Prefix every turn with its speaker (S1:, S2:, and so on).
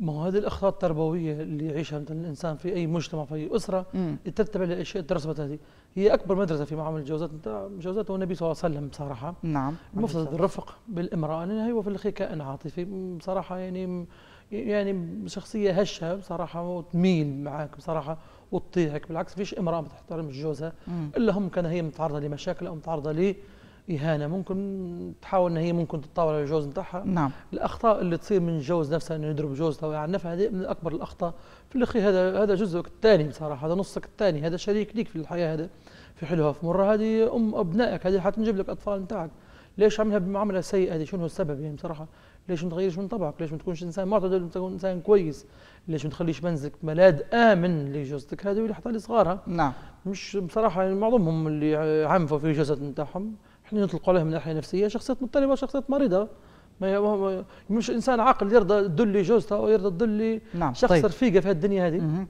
S1: ما هو هذه الاخطاء التربويه اللي يعيشها مثلا الانسان في اي مجتمع في اي اسره تتبع الاشياء ترسبت هذه هي اكبر مدرسه في معامل الجوازات نتاع جوازات النبي صلى الله عليه وسلم بصراحه نعم مفترض الرفق بالامراه لان هي في الاخير كائن عاطفي بصراحه يعني يعني شخصيه هشه بصراحه وتميل معك بصراحه وتطيعك بالعكس فيش امراه ما تحترمش جوزها الا هم كان هي متعرضه لمشاكل او متعرضه ل اهانه ممكن تحاول ان هي ممكن تتطاول على الجوز نتاعها نعم الاخطاء اللي تصير من الجوز نفسها انه يضرب جوزها ويعنفها هذه من اكبر الاخطاء في الاخير هذا هذا جزءك الثاني بصراحه هذا نصك الثاني هذا شريك ليك في الحياه هذا في حلوها في مره هذه ام ابنائك هذه حتنجب لك اطفال نتاعك ليش عملها بمعامله سيئه هذه شنو السبب يعني بصراحه ليش ما تغيرش من طبعك ليش ما تكونش انسان معتدل تكون انسان كويس ليش ما تخليش منزلك ملاذ امن لجوزتك هذه ولحتى لصغارها نعم مش بصراحه يعني معظمهم اللي عنفوا في جوزات نتاعهم احنا نطلق عليها من ناحيه نفسيه شخصيه مضطربه شخصيه مريضه ما مش انسان عاقل يرضى تدلي جوزته ويرضى تدلي نعم. شخص طيب. رفيقه في هالدنيا هذه